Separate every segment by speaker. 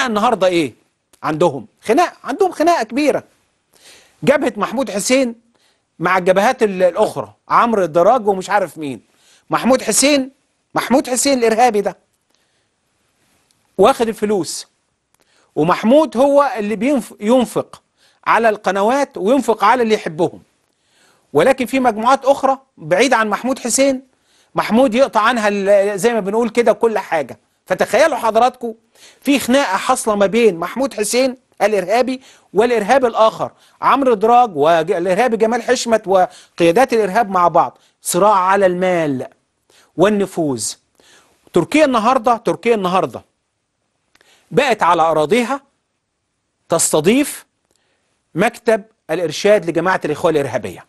Speaker 1: خناقه النهارده ايه عندهم خناقه عندهم خناقه كبيره جبهه محمود حسين مع الجبهات الاخرى عمرو الدراج ومش عارف مين محمود حسين محمود حسين الارهابي ده واخد الفلوس ومحمود هو اللي ينفق على القنوات وينفق على اللي يحبهم ولكن في مجموعات اخرى بعيد عن محمود حسين محمود يقطع عنها زي ما بنقول كده كل حاجه فتخيلوا حضراتكم في خناقه حاصله ما بين محمود حسين الارهابي والارهاب الاخر عمرو دراج والارهابي جمال حشمت وقيادات الارهاب مع بعض صراع على المال والنفوذ تركيا النهارده تركيا النهارده بقت على اراضيها تستضيف مكتب الارشاد لجماعه الاخوان الارهابيه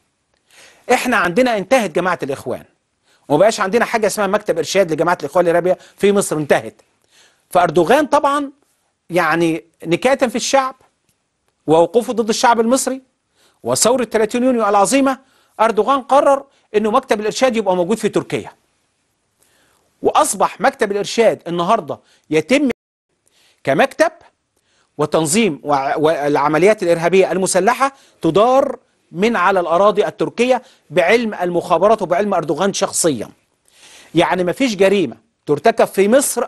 Speaker 1: احنا عندنا انتهت جماعه الاخوان وما بقاش عندنا حاجه اسمها مكتب ارشاد لجماعه الاخوان الارهابيه في مصر انتهت فاردوغان طبعا يعني نكاتا في الشعب ووقوفه ضد الشعب المصري وثوره 30 يونيو العظيمه اردوغان قرر انه مكتب الارشاد يبقى موجود في تركيا واصبح مكتب الارشاد النهارده يتم كمكتب وتنظيم والعمليات الارهابيه المسلحه تدار من على الأراضي التركية بعلم المخابرات وبعلم أردوغان شخصيا يعني ما فيش جريمة ترتكب في مصر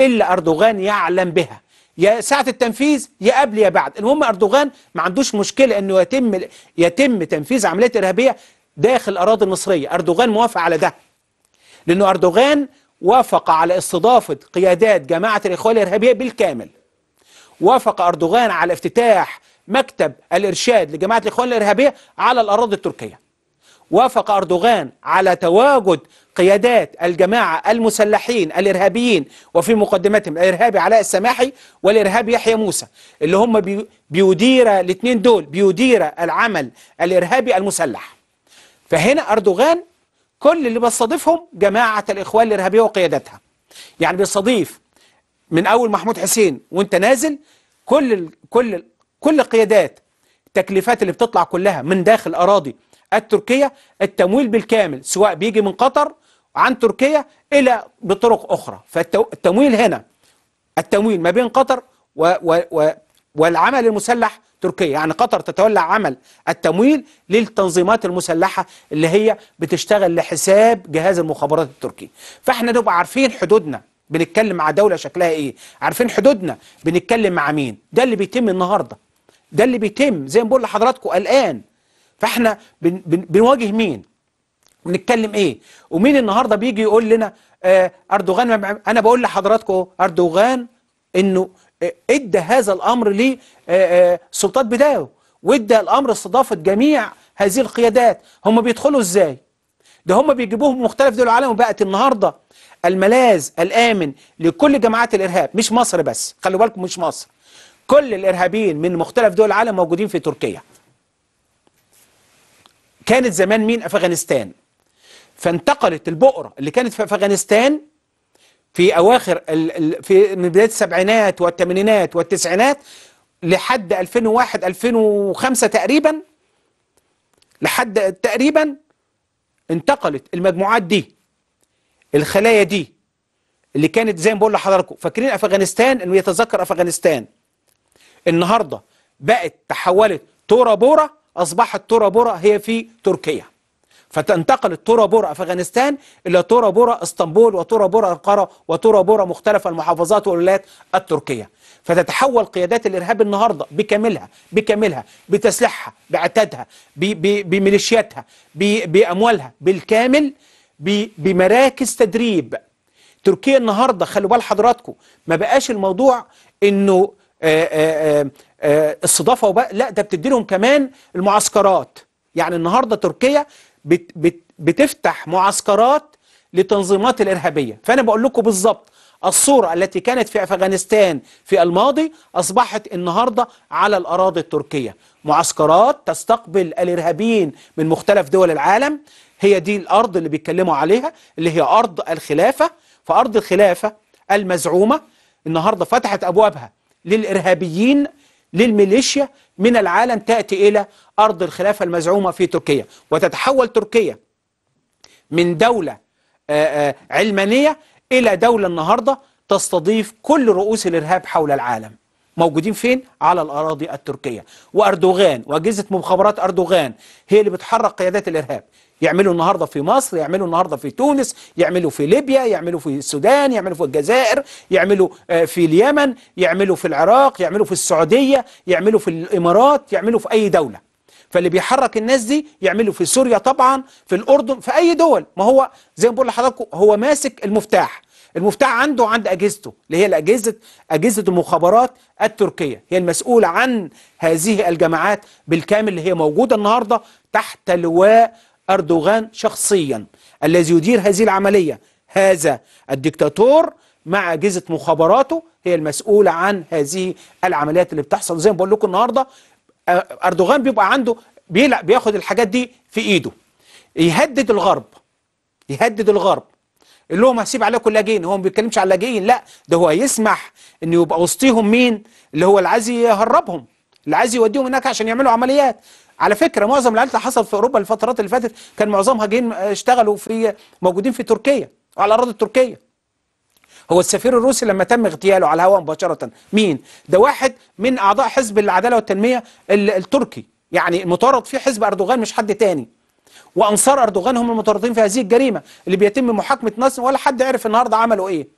Speaker 1: إلا أردوغان يعلم بها يا ساعة التنفيذ يا قبل يا بعد المهم أردوغان ما عندوش مشكلة أنه يتم, يتم تنفيذ عملية إرهابية داخل الأراضي المصرية أردوغان موافق على ده لأنه أردوغان وافق على استضافة قيادات جماعة الإخوان الإرهابية بالكامل وافق أردوغان على افتتاح مكتب الإرشاد لجماعة الإخوان الإرهابية على الأراضي التركية وافق أردوغان على تواجد قيادات الجماعة المسلحين الإرهابيين وفي مقدمتهم الإرهابي علاء السماحي والإرهابي يحيى موسى اللي هم بيدير الاثنين دول بيدير العمل الإرهابي المسلح فهنا أردوغان كل اللي بيستضيفهم جماعة الإخوان الإرهابية وقيادتها يعني بيستضيف من أول محمود حسين وانت نازل كل كل كل قيادات التكليفات اللي بتطلع كلها من داخل أراضي التركية التمويل بالكامل سواء بيجي من قطر عن تركيا إلى بطرق أخرى فالتمويل هنا التمويل ما بين قطر و و و والعمل المسلح تركيا يعني قطر تتولى عمل التمويل للتنظيمات المسلحة اللي هي بتشتغل لحساب جهاز المخابرات التركي فاحنا نبقى عارفين حدودنا بنتكلم مع دولة شكلها ايه عارفين حدودنا بنتكلم مع مين ده اللي بيتم النهارده ده اللي بيتم زي ما بقول لحضراتكم الآن فاحنا بن بن بنواجه مين بنتكلم ايه ومين النهارده بيجي يقول لنا آه اردوغان انا بقول لحضراتكم اردوغان انه آه ادى هذا الامر لسلطات آه, آه، وادى الامر استضافه جميع هذه القيادات هم بيدخلوا ازاي ده هم بيجيبوهم مختلف دول العالم وبقت النهارده الملاذ الامن لكل جماعات الارهاب مش مصر بس خلوا بالكم مش مصر كل الإرهابيين من مختلف دول العالم موجودين في تركيا كانت زمان مين أفغانستان فانتقلت البؤرة اللي كانت في أفغانستان في أواخر في من بداية السبعينات والثمانينات والتسعينات لحد 2001 2005 تقريبا لحد تقريبا انتقلت المجموعات دي الخلايا دي اللي كانت زي ما بقول لحضراتكم فاكرين افغانستان انه يتذكر افغانستان النهارده بقت تحولت تورا بورا اصبحت تورا بورا هي في تركيا فتنتقل تورا بورا افغانستان الى تورا بورا اسطنبول وتورا بورا انقره وتورا بورا مختلف المحافظات والولايات التركيه فتتحول قيادات الارهاب النهارده بكاملها بكاملها بتسليحها بعتادها بميليشياتها باموالها بالكامل بمراكز تدريب تركيا النهارده خلوا بال حضراتكم ما بقاش الموضوع انه آه، آه، آه، استضافه وبقى لا ده بتدي لهم كمان المعسكرات يعني النهارده تركيا بت بت بتفتح معسكرات لتنظيمات الارهابيه فانا بقول لكم بالظبط الصورة التي كانت في أفغانستان في الماضي أصبحت النهاردة على الأراضي التركية معسكرات تستقبل الإرهابيين من مختلف دول العالم هي دي الأرض اللي بيتكلموا عليها اللي هي أرض الخلافة فأرض الخلافة المزعومة النهاردة فتحت أبوابها للإرهابيين للميليشيا من العالم تأتي إلى أرض الخلافة المزعومة في تركيا وتتحول تركيا من دولة آه، آه، علمانية إلى دولة النهاردة تستضيف كل رؤوس الإرهاب حول العالم موجودين فين؟ على الأراضي التركية وأردوغان وأجهزة مخابرات أردوغان هي اللي بتحرك قيادات الإرهاب يعملوا النهارده في مصر يعملوا النهارده في تونس يعملوا في ليبيا يعملوا في السودان يعملوا في الجزائر يعملوا آه، في اليمن يعملوا في العراق يعملوا في السعوديه يعملوا في الامارات يعملوا في اي دوله فاللي بيحرك الناس دي يعملوا في سوريا طبعا في الاردن في اي دول ما هو زي ما بقول لحضراتكم هو ماسك المفتاح المفتاح عنده عند اجهزته اللي هي الاجهزه اجهزه المخابرات التركيه هي المسؤوله عن هذه الجماعات بالكامل اللي هي موجوده النهارده تحت لواء أردوغان شخصيا الذي يدير هذه العملية هذا الدكتاتور مع أجهزة مخابراته هي المسؤولة عن هذه العمليات اللي بتحصل زي ما بقول لكم النهاردة أردوغان بيبقى عنده بيلعب بياخد الحاجات دي في إيده يهدد الغرب يهدد الغرب اللي هو هسيب عليكم اللاجئين هو ما بيتكلمش على اللاجئين لا ده هو يسمح ان يبقى وسطيهم مين اللي هو اللي عايز يهربهم اللي عايز يوديهم هناك عشان يعملوا عمليات على فكره معظم العيال اللي حصل في اوروبا الفترات اللي فاتت كان معظمها جايين آه، اشتغلوا في موجودين في تركيا وعلى الاراضي التركيه. هو السفير الروسي لما تم اغتياله على الهواء مباشره مين ده واحد من اعضاء حزب العداله والتنميه التركي يعني المتورط فيه حزب اردوغان مش حد تاني وانصار اردوغان هم المطاردين في هذه الجريمه اللي بيتم محاكمه ناس ولا حد عرف النهارده عملوا ايه